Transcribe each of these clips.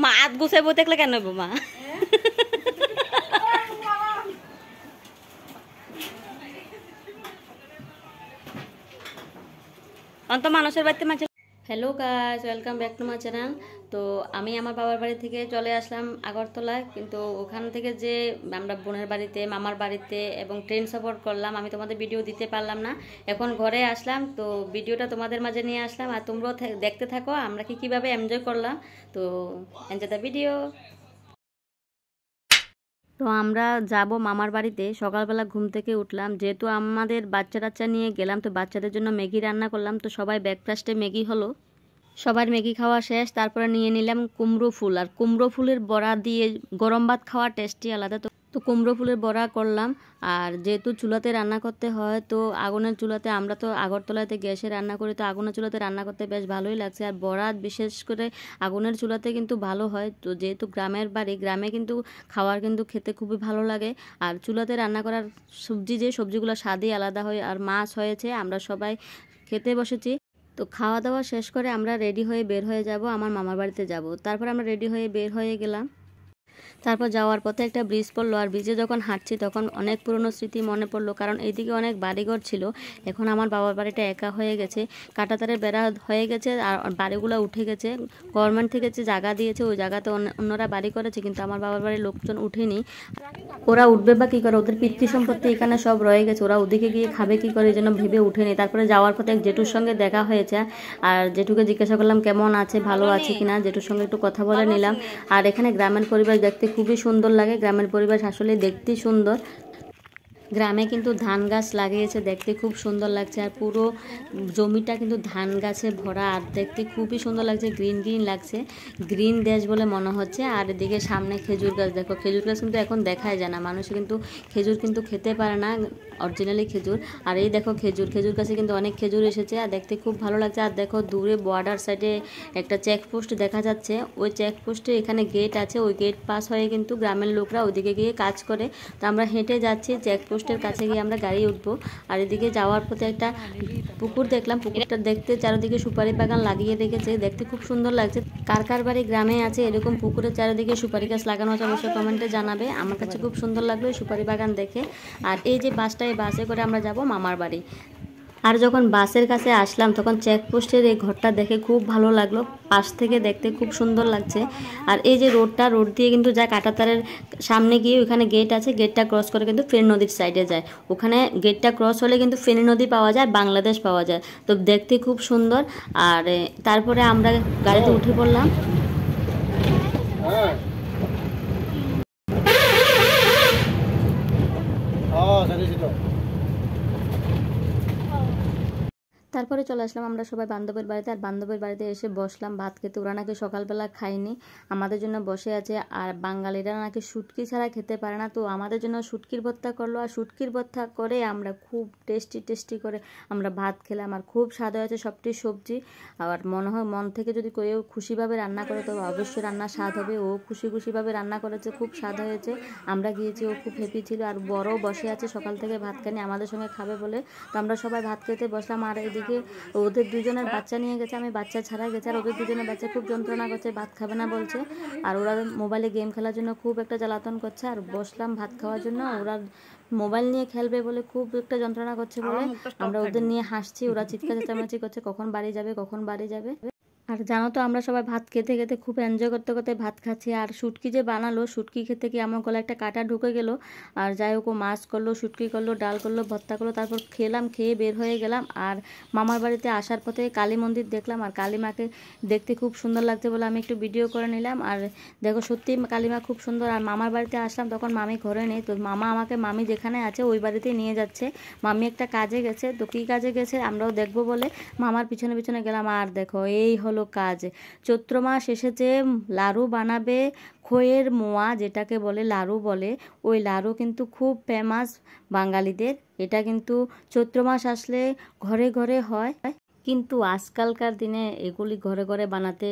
মা আত গুছাইব দেখলে কেন হইব মা অন্ত মানুষের বাড়িতে মাঝে hello guys welcome back to my channel তো আমি আমার বাবার বাড়ি থেকে চলে আসলাম আগরতলায় কিন্তু ওখান থেকে যে আমরা বোনের বাড়িতে মামার বাড়িতে এবং ট্রেন সফর করলাম আমি তোমাদের ভিডিও দিতে পারলাম না এখন ঘরে আসলাম তো ভিডিওটা তোমাদের মাঝে নিয়ে আসলাম আর তোমরাও দেখতে থাকো আমরা কি কীভাবে এনজয় করলাম তো এনজয় দ্য ভিডিও তো আমরা যাব মামার বাড়িতে সকালবেলা ঘুম থেকে উঠলাম যেহেতু আমাদের বাচ্চা টাচ্চা নিয়ে গেলাম তো বাচ্চাদের জন্য ম্যাগি রান্না করলাম তো সবাই ব্রেকফাস্টে ম্যাগি হলো সবার ম্যাগি খাওয়া শেষ তারপরে নিয়ে নিলাম কুমড়ো ফুল আর কুমড়ো ফুলের বড়া দিয়ে গরম ভাত খাওয়া টেস্টই আলাদা তো তো কুমড়ো ফুলের বড়া করলাম আর যেহেতু চুলাতে রান্না করতে হয় তো আগুনের চুলাতে আমরা তো আগরতলাতে গ্যাসে রান্না করি তো আগুনের চুলাতে রান্না করতে বেশ ভালোই লাগছে আর বড়া বিশেষ করে আগুনের চুলাতে কিন্তু ভালো হয় তো যেহেতু গ্রামের বাড়ি গ্রামে কিন্তু খাওয়ার কিন্তু খেতে খুবই ভালো লাগে আর চুলাতে রান্না করার সবজি যে সবজিগুলো স্বাদই আলাদা হয় আর মাছ হয়েছে আমরা সবাই খেতে বসেছি তো খাওয়া দাওয়া শেষ করে আমরা রেডি হয়ে বের হয়ে যাব আমার মামার বাড়িতে যাব তারপর আমরা রেডি হয়ে বের হয়ে গেলাম তারপর যাওয়ার পথে একটা ব্রিজ পড়লো আর ব্রিজে যখন হাঁটছি তখন অনেক পুরনো স্মৃতি মনে পড়লো কারণ এইদিকে অনেক বাড়িঘর ছিল এখন আমার বাবার বাড়িটা একা হয়ে গেছে কাটাতারে বেড়া হয়ে গেছে আর বাড়িগুলো উঠে গেছে গভর্নমেন্ট থেকে যে জায়গা দিয়েছে ওই জায়গাতে অন্যরা বাড়ি করেছে কিন্তু আমার বাবার বাড়ির লোকজন উঠেনি ওরা উঠবে বা কী করে ওদের পিতৃ সম্পত্তি এখানে সব রয়ে গেছে ওরা ওদিকে গিয়ে খাবে কী করে যেন ভেবে উঠেনি তারপরে যাওয়ার পথে এক জেঠুর সঙ্গে দেখা হয়েছে আর জেঠুকে জিজ্ঞাসা করলাম কেমন আছে ভালো আছে কিনা জেঠুর সঙ্গে একটু কথা বলে নিলাম আর এখানে গ্রামের পরিবার দেখতে খুবই সুন্দর লাগে গ্রামের পরিবেশ আসলে দেখতে সুন্দর গ্রামে কিন্তু ধান গাছ লাগিয়েছে দেখতে খুব সুন্দর লাগছে আর পুরো জমিটা কিন্তু ধান গাছে ভরা আর দেখতে খুবই সুন্দর লাগছে গ্রিন গ্রিন লাগছে গ্রিন দেশ বলে মনে হচ্ছে আর এদিকে সামনে খেজুর গাছ দেখো খেজুর গাছ কিন্তু এখন দেখাই যায় না মানুষ কিন্তু খেজুর কিন্তু খেতে পারে না অরিজিনালি খেজুর আর এই দেখো খেজুর খেজুর গাছে কিন্তু অনেক খেজুর এসেছে আর দেখতে খুব ভালো লাগছে আর দেখো দূরে বর্ডার সাইডে একটা চেকপোস্ট দেখা যাচ্ছে ওই চেকপোস্টে এখানে গেট আছে ওই গেট পাস হয়ে কিন্তু গ্রামের লোকরা ওইদিকে গিয়ে কাজ করে তো আমরা হেঁটে যাচ্ছি চেকপোস্ট পোস্টের কাছে গিয়ে আমরা গাড়ি উঠবো আর এদিকে যাওয়ার পথে একটা পুকুর দেখলাম পুকুরটা দেখতে চারিদিকে সুপারি বাগান লাগিয়ে রেখেছে দেখতে খুব সুন্দর লাগছে কার কার বাড়ি গ্রামে আছে এরকম পুকুরের চারিদিকে সুপারি গাছ লাগানো আছে অবশ্যই কমেন্টে জানাবে আমার কাছে খুব সুন্দর লাগলো সুপারি বাগান দেখে আর এই যে বাসটা এই বাসে করে আমরা যাব মামার বাড়ি আর যখন বাসের কাছে আসলাম তখন চেকপোস্টের এই ঘরটা দেখে খুব ভালো লাগলো পাশ থেকে দেখতে খুব সুন্দর লাগছে আর এই যে রোডটা রোড দিয়ে কিন্তু যা কাটাতারের সামনে গিয়ে ওখানে গেট আছে গেটটা ক্রস করে কিন্তু ফেনী নদীর সাইডে যায় ওখানে গেটটা ক্রস হলে কিন্তু ফেনী নদী পাওয়া যায় বাংলাদেশ পাওয়া যায় তো দেখতে খুব সুন্দর আর তারপরে আমরা গাড়িতে উঠে পড়লাম হ্যাঁ। হ্যাঁ, তারপরে চলে আসলাম আমরা সবাই বান্ধবের বাড়িতে আর বান্ধবের বাড়িতে এসে বসলাম ভাত খেতে ওরা নাকি সকালবেলা খায়নি আমাদের জন্য বসে আছে আর বাঙালিরা নাকি শুটকি ছাড়া খেতে পারে না তো আমাদের জন্য শুটকির ভত্তা করলো আর সুটকির ভত্তা করে আমরা খুব টেস্টি টেস্টি করে আমরা ভাত খেলাম আর খুব স্বাদ হয়েছে সবটি সবজি আর মনে হয় মন থেকে যদি কেউ খুশিভাবে রান্না করে তো অবশ্যই রান্না স্বাদ হবে ও খুশি খুশিভাবে রান্না করেছে খুব স্বাদ হয়েছে আমরা গিয়েছি ও খুব হ্যাপি ছিল আর বড়ও বসে আছে সকাল থেকে ভাত খানি আমাদের সঙ্গে খাবে বলে তো আমরা সবাই ভাত খেতে বসলাম আর এই ওদিকে ওদের দুজনের বাচ্চা নিয়ে গেছে আমি বাচ্চা ছাড়া গেছে আর ওদের দুজনের বাচ্চা খুব যন্ত্রণা করছে ভাত খাবে না বলছে আর ওরা মোবাইলে গেম খেলার জন্য খুব একটা জ্বালাতন করছে আর বসলাম ভাত খাওয়ার জন্য ওরা মোবাইল নিয়ে খেলবে বলে খুব একটা যন্ত্রণা করছে বলে আমরা ওদের নিয়ে হাসছি ওরা চিৎকার চেঁচামেচি করছে কখন বাড়ি যাবে কখন বাড়ি যাবে আর জানো তো আমরা সবাই ভাত খেতে খেতে খুব এনজয় করতে করতে ভাত খাচ্ছি আর শুটকি যে বানালো শুটকি খেতে কি আমার গলায় একটা কাটা ঢুকে গেল আর যাই হোক মাছ করলো শুটকি করলো ডাল করলো ভর্তা করলো তারপর খেলাম খেয়ে বের হয়ে গেলাম আর মামার বাড়িতে আসার পথে কালী মন্দির দেখলাম আর কালীমাকে দেখতে খুব সুন্দর লাগছে বলে আমি একটু ভিডিও করে নিলাম আর দেখো সত্যি কালীমা খুব সুন্দর আর মামার বাড়িতে আসলাম তখন মামি ঘরে নেই তো মামা আমাকে মামি যেখানে আছে ওই বাড়িতে নিয়ে যাচ্ছে মামি একটা কাজে গেছে তো কী কাজে গেছে আমরাও দেখবো বলে মামার পিছনে পিছনে গেলাম আর দেখো এই হল হলো কাজ চৈত্র মাস এসেছে লাড়ু বানাবে খয়ের মোয়া যেটাকে বলে লাড়ু বলে ওই লাড়ু কিন্তু খুব ফেমাস বাঙালিদের এটা কিন্তু চৈত্র মাস আসলে ঘরে ঘরে হয় কিন্তু আজকালকার দিনে এগুলি ঘরে ঘরে বানাতে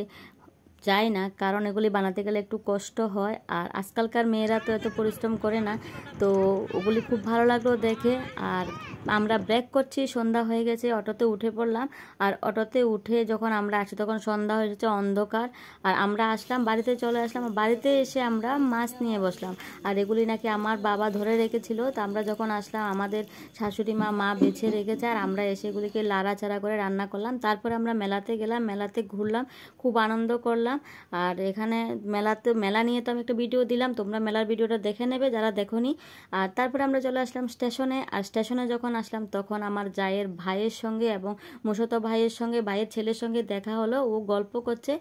যায় না কারণ এগুলি বানাতে গেলে একটু কষ্ট হয় আর আজকালকার মেয়েরা তো এত পরিশ্রম করে না তো ওগুলি খুব ভালো লাগলো দেখে আর আমরা ব্রেক করছি সন্ধ্যা হয়ে গেছে অটোতে উঠে পড়লাম আর অটোতে উঠে যখন আমরা আসি তখন সন্ধ্যা হয়ে গেছে অন্ধকার আর আমরা আসলাম বাড়িতে চলে আসলাম বাড়িতে এসে আমরা মাছ নিয়ে বসলাম আর এগুলি নাকি আমার বাবা ধরে রেখেছিল তো আমরা যখন আসলাম আমাদের শাশুড়ি মা মা বেছে রেখেছে আর আমরা এসে এগুলিকে লাড়াচাড়া করে রান্না করলাম তারপরে আমরা মেলাতে গেলাম মেলাতে ঘুরলাম খুব আনন্দ করলাম আর এখানে মেলাতে মেলা নিয়ে তো আমি একটা ভিডিও দিলাম তোমরা মেলার ভিডিওটা দেখে নেবে যারা দেখো আর তারপরে আমরা চলে আসলাম স্টেশনে আর স্টেশনে যখন যখন আসলাম তখন আমার জায়ের ভাইয়ের সঙ্গে এবং মোশত ভাইয়ের সঙ্গে ভাইয়ের ছেলের সঙ্গে দেখা হলো ও গল্প করছে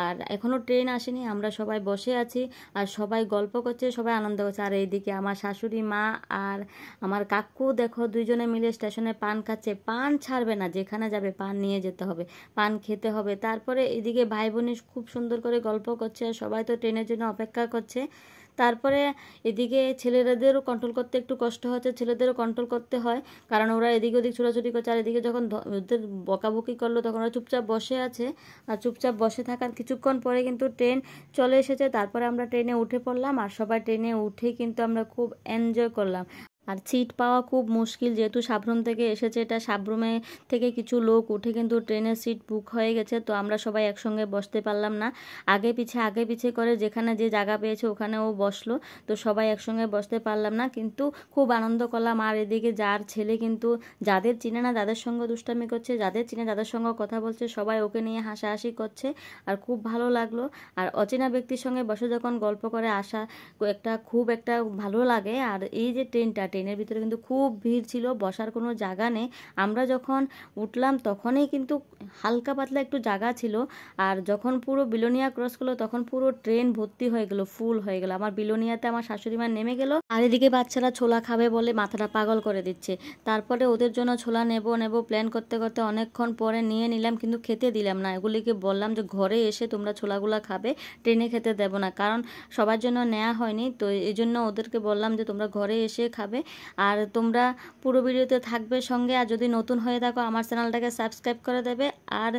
আর এখনও ট্রেন আসেনি আমরা সবাই বসে আছি আর সবাই গল্প করছে সবাই আনন্দ করছে আর এইদিকে আমার শাশুড়ি মা আর আমার কাকু দেখো দুইজনে মিলে স্টেশনে পান খাচ্ছে পান ছাড়বে না যেখানে যাবে পান নিয়ে যেতে হবে পান খেতে হবে তারপরে এদিকে ভাই বোনের খুব সুন্দর করে গল্প করছে সবাই তো ট্রেনের জন্য অপেক্ষা করছে তারপরে এদিকে ছেলেদেরও কন্ট্রোল করতে একটু কষ্ট হচ্ছে ছেলেদেরও কন্ট্রোল করতে হয় কারণ ওরা এদিক ওদিক ছোটাছুটি করছে আর এদিকে যখন ওদের বকাবকি করলো তখন ওরা চুপচাপ বসে আছে আর চুপচাপ বসে থাকার কিছুক্ষণ পরে কিন্তু ট্রেন চলে এসেছে তারপরে আমরা ট্রেনে উঠে পড়লাম আর সবাই ট্রেনে উঠে কিন্তু আমরা খুব এনজয় করলাম আর সিট পাওয়া খুব মুশকিল যেহেতু সাবরুম থেকে এসেছে এটা সাবরুমে থেকে কিছু লোক উঠে কিন্তু ট্রেনের সিট বুক হয়ে গেছে তো আমরা সবাই একসঙ্গে বসতে পারলাম না আগে পিছে আগে পিছে করে যেখানে যে জায়গা পেয়েছে ওখানে ও বসলো তো সবাই একসঙ্গে বসতে পারলাম না কিন্তু খুব আনন্দ করলাম আর এদিকে যার ছেলে কিন্তু যাদের চিনে না যাদের সঙ্গে দুষ্টামি করছে যাদের চিনে যাদের সঙ্গে কথা বলছে সবাই ওকে নিয়ে হাসাহাসি করছে আর খুব ভালো লাগলো আর অচেনা ব্যক্তির সঙ্গে বসে যখন গল্প করে আসা একটা খুব একটা ভালো লাগে আর এই যে ট্রেনটা ট্রেনের ভিতরে কিন্তু খুব ভিড় ছিল বসার কোনো জায়গা নেই আমরা যখন উঠলাম তখনই কিন্তু হালকা পাতলা একটু জায়গা ছিল আর যখন পুরো বিলোনিয়া ক্রস করলো তখন পুরো ট্রেন ভর্তি হয়ে গেল ফুল হয়ে গেল আমার বিলোনিয়াতে আমার শাশুড়ি মা নেমে গেল আর এদিকে বাচ্চারা ছোলা খাবে বলে মাথাটা পাগল করে দিচ্ছে তারপরে ওদের জন্য ছোলা নেব নেব প্ল্যান করতে করতে অনেকক্ষণ পরে নিয়ে নিলাম কিন্তু খেতে দিলাম না এগুলিকে বললাম যে ঘরে এসে তোমরা ছোলাগুলা খাবে ট্রেনে খেতে দেব না কারণ সবার জন্য নেওয়া হয়নি তো এই জন্য ওদেরকে বললাম যে তোমরা ঘরে এসে খাবে আর তোমরা পুরো ভিডিওতে থাকবে সঙ্গে আর যদি নতুন হয়ে থাকো আমার চ্যানেলটাকে সাবস্ক্রাইব করে দেবে আর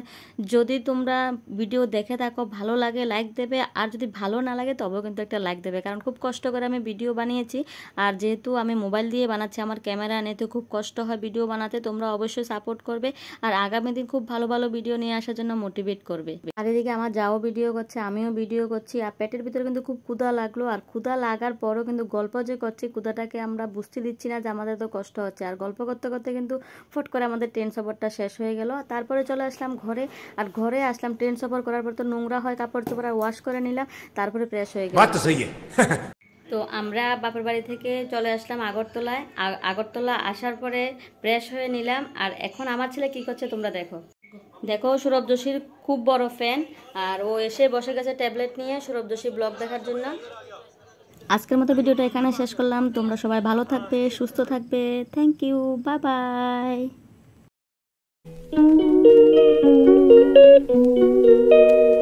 যদি তোমরা ভিডিও দেখে থাকো ভালো লাগে লাইক দেবে আর যদি ভালো না লাগে তবেও কিন্তু একটা লাইক দেবে কারণ খুব কষ্ট করে আমি ভিডিও বানিয়েছি আর যেহেতু আমি মোবাইল দিয়ে বানাচ্ছি আমার ক্যামেরা নিতে খুব কষ্ট হয় ভিডিও বানাতে তোমরা অবশ্যই সাপোর্ট করবে আর আগামী দিন খুব ভালো ভালো ভিডিও নিয়ে আসার জন্য মোটিভেট করবে আর এদিকে আমার যাও ভিডিও করছে আমিও ভিডিও করছি আর পেটের ভিতরে কিন্তু খুব ক্ষুধা লাগলো আর ক্ষুধা লাগার পরও কিন্তু গল্প যে করছি ক্ষুধাটাকে আমরা বুঝতে বুঝতে দিচ্ছি না যে আমাদের তো কষ্ট হচ্ছে আর গল্প করতে করতে কিন্তু ফট করে আমাদের ট্রেন সফরটা শেষ হয়ে গেল তারপরে চলে আসলাম ঘরে আর ঘরে আসলাম ট্রেন সফর করার পর তো নোংরা হয় কাপড় চোপড়া ওয়াশ করে নিলাম তারপরে প্রেস হয়ে গেল তো আমরা বাপের বাড়ি থেকে চলে আসলাম আগরতলায় আগরতলা আসার পরে প্রেস হয়ে নিলাম আর এখন আমার ছেলে কি করছে তোমরা দেখো দেখো সৌরভ জোশীর খুব বড় ফ্যান আর ও এসে বসে গেছে ট্যাবলেট নিয়ে সৌরভ জোশী ব্লগ দেখার জন্য আজকের মতো ভিডিওটা এখানে শেষ করলাম তোমরা সবাই ভালো থাকবে সুস্থ থাকবে থ্যাংক ইউ বাই বাই